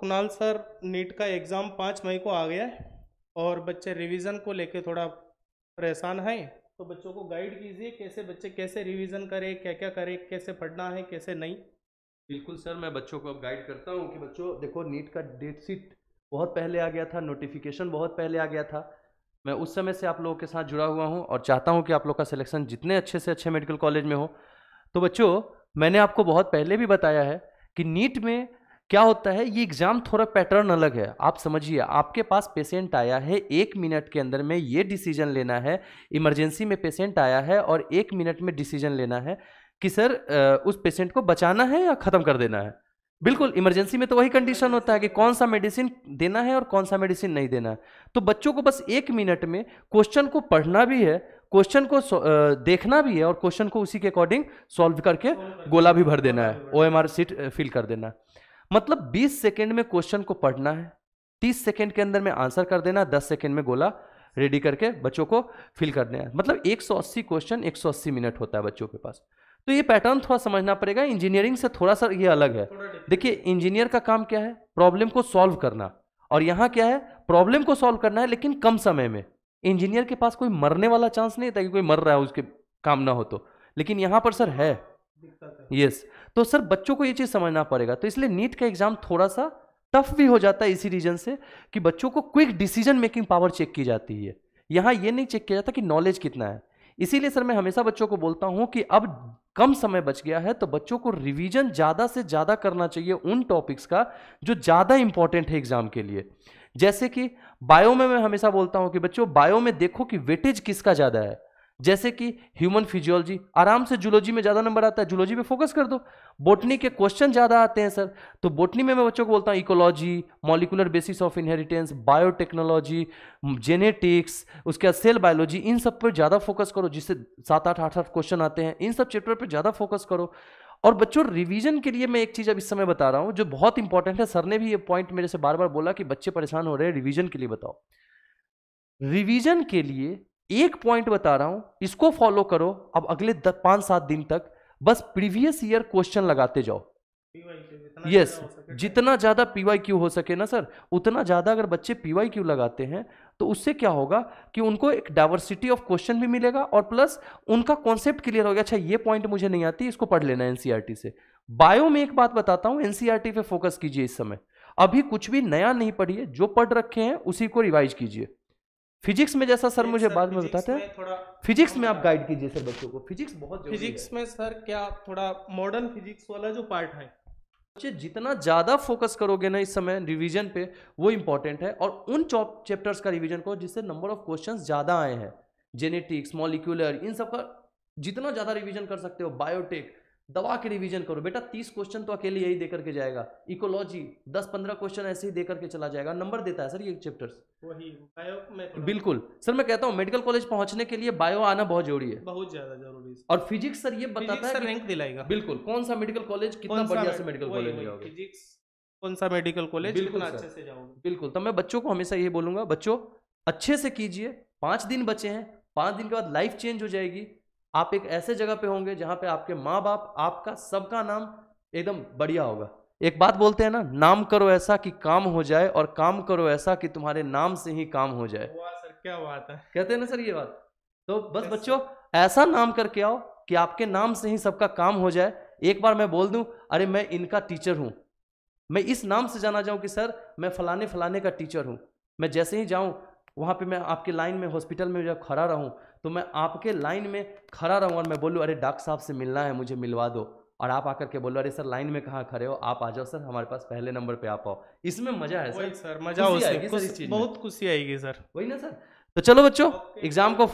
Kunal sir NEET का exam पाँच मई को आ गया है और बच्चे रिवीजन को लेके थोड़ा परेशान हैं तो बच्चों को गाइड कीजिए कैसे बच्चे कैसे रिवीजन करें क्या क्या करें कैसे पढ़ना है कैसे नहीं बिल्कुल सर मैं बच्चों को अब गाइड करता हूँ कि बच्चों देखो नीट का डेट शीट बहुत पहले आ गया था नोटिफिकेशन बहुत पहले आ गया था मैं उस समय से आप लोगों के साथ जुड़ा हुआ हूँ और चाहता हूँ कि आप लोग का सिलेक्शन जितने अच्छे से अच्छे मेडिकल कॉलेज में हो तो बच्चों मैंने आपको बहुत पहले भी बताया है कि नीट में क्या होता है ये एग्जाम थोड़ा पैटर्न अलग है आप समझिए आपके पास पेशेंट आया है एक मिनट के अंदर में ये डिसीजन लेना है इमरजेंसी में पेशेंट आया है और एक मिनट में डिसीजन लेना है कि सर उस पेशेंट को बचाना है या ख़त्म कर देना है बिल्कुल इमरजेंसी में तो वही कंडीशन होता है कि कौन सा मेडिसिन देना है और कौन सा मेडिसिन नहीं देना है तो बच्चों को बस एक मिनट में क्वेश्चन को पढ़ना भी है क्वेश्चन को देखना भी है और क्वेश्चन को उसी के अकॉर्डिंग सॉल्व करके गोला भी भर देना है O M R sheet fill कर देना है मतलब 20 सेकेंड में क्वेश्चन को पढ़ना है 30 सेकेंड के अंदर में आंसर कर देना 10 सेकेंड में गोला रेडी करके बच्चों को फिल कर है मतलब 180 क्वेश्चन 180 मिनट होता है बच्चों के पास तो ये पैटर्न थोड़ा समझना पड़ेगा इंजीनियरिंग से थोड़ा सा ये अलग है देखिए इंजीनियर का काम क्या है प्रॉब्लम को सॉल्व करना और यहाँ क्या है प्रॉब्लम को सॉल्व करना है लेकिन कम समय में इंजीनियर के पास कोई मरने वाला चांस नहीं था कि कोई मर रहा है उसके काम ना हो तो लेकिन यहाँ पर सर है यस yes. तो सर बच्चों को ये चीज़ समझना पड़ेगा तो इसलिए नीट का एग्ज़ाम थोड़ा सा टफ भी हो जाता है इसी रीजन से कि बच्चों को quick decision making power check की जाती है यहां ये नहीं चेक किया जाता कि नॉलेज कितना है इसीलिए सर मैं हमेशा बच्चों को बोलता हूं कि अब कम समय बच गया है तो बच्चों को रिवीजन ज़्यादा से ज़्यादा करना चाहिए उन टॉपिक्स का जो ज़्यादा इंपॉर्टेंट है एग्ज़ाम के लिए जैसे कि बायो में मैं हमेशा बोलता हूँ कि बच्चों बायो में देखो कि वेटेज किसका ज़्यादा है जैसे कि ह्यूमन फिजियोलॉजी आराम से जूलॉजी में ज़्यादा नंबर आता है जूलॉजी पे फोकस कर दो बोटनी के क्वेश्चन ज़्यादा आते हैं सर तो बोटनी में मैं बच्चों को बोलता हूँ ecology molecular basis of inheritance biotechnology genetics उसके बाद सेल बायोलॉजी इन सब पर ज़्यादा फोकस करो जिससे सात आठ आठ आठ क्वेश्चन आते हैं इन सब चैप्टर पर ज़्यादा फोकस करो और बच्चों रिवीजन के लिए मैं एक चीज़ अब इस समय बता रहा हूँ जो बहुत इंपॉर्टेंट है सर ने भी ये पॉइंट मेरे से बार बार बोला कि बच्चे परेशान हो रहे हैं रिवीजन के लिए बताओ रिवीजन के लिए एक पॉइंट बता रहा हूं इसको फॉलो करो अब अगले पांच सात दिन तक बस प्रीवियस ईयर क्वेश्चन लगाते जाओ यस yes, जितना ज्यादा पीवाई क्यू हो सके ना सर उतना ज्यादा अगर बच्चे पीवाई क्यू लगाते हैं तो उससे क्या होगा कि उनको एक डाइवर्सिटी ऑफ क्वेश्चन भी मिलेगा और प्लस उनका कॉन्सेप्ट क्लियर हो गया अच्छा ये पॉइंट मुझे नहीं आती इसको पढ़ लेना एनसीईआरटी e से बायो में एक बात बताता हूं एनसीईआरटी e पे फोकस कीजिए इस समय अभी कुछ भी नया नहीं पढ़िए जो पढ़ रखे हैं उसी को रिवाइज कीजिए फिजिक्स में जैसा सर मुझे बाद में बताते हैं फिजिक्स में आप गाइड कीजिए सर बच्चों को फिजिक्स बहुत फिजिक्स में सर क्या थोड़ा मॉडर्न फिजिक्स वाला जो पार्ट है बच्चे जितना ज़्यादा फोकस करोगे ना इस समय रिवीजन पे वो इंपॉर्टेंट है और उन चैप्टर्स का रिवीजन करो जिससे नंबर ऑफ क्वेश्चन ज़्यादा आए हैं जेनेटिक्स मॉलिक्यूलर इन सब का जितना ज़्यादा रिवीजन कर सकते हो बायोटेक दवा के रिवीजन करो बेटा तीस क्वेश्चन तो अकेले यही देकर के जाएगा इकोलॉजी दस पंद्रह क्वेश्चन ऐसे ही देकर के चला जाएगा नंबर देता है सर ये चैप्टर्स वही बायो बिल्कुल सर मैं कहता हूँ मेडिकल कॉलेज पहुंचने के लिए बायो आना बहुत जरूरी है बहुत ज्यादा जरूरी है और फिजिक्स सर ये बताता है रैंक दिलाएगा बिल्कुल कौन सा मेडिकल कॉलेज कितना बढ़िया से मेडिकल कॉलेज फिजिक्स कौन सा मेडिकल कॉलेज बिल्कुल अच्छे से जाओगे बिल्कुल तो मैं बच्चों को हमेशा ये बोलूंगा बच्चों अच्छे से कीजिए पांच दिन बचे हैं पांच दिन के बाद लाइफ चेंज हो जाएगी आप एक ऐसे जगह पे होंगे जहां पे आपके माँ बाप आपका सबका नाम एकदम बढ़िया होगा एक बात बोलते हैं ना नाम करो ऐसा कि काम हो जाए और काम करो ऐसा कि तुम्हारे नाम से ही काम हो जाए सर क्या बात है कहते हैं ना सर ये बात तो बस बच्चों ऐसा नाम करके आओ कि आपके नाम से ही सबका काम हो जाए एक बार मैं बोल दूं अरे मैं इनका टीचर हूं मैं इस नाम से जाना जाऊं कि सर मैं फलाने फलाने का टीचर हूं मैं जैसे ही जाऊं वहाँ पे मैं आपके लाइन में हॉस्पिटल में जब खड़ा रहूँ तो मैं आपके लाइन में खड़ा रहूँ और मैं बोलूँ अरे डॉक्टर साहब से मिलना है मुझे मिलवा दो और आप आकर के बोलो अरे सर लाइन में कहाँ खड़े हो आप आ जाओ सर हमारे पास पहले नंबर पे आप आओ इसमें मजा है सर सर मजा हो सर बहुत खुशी आएगी सर वही ना सर तो चलो बच्चों एग्जाम को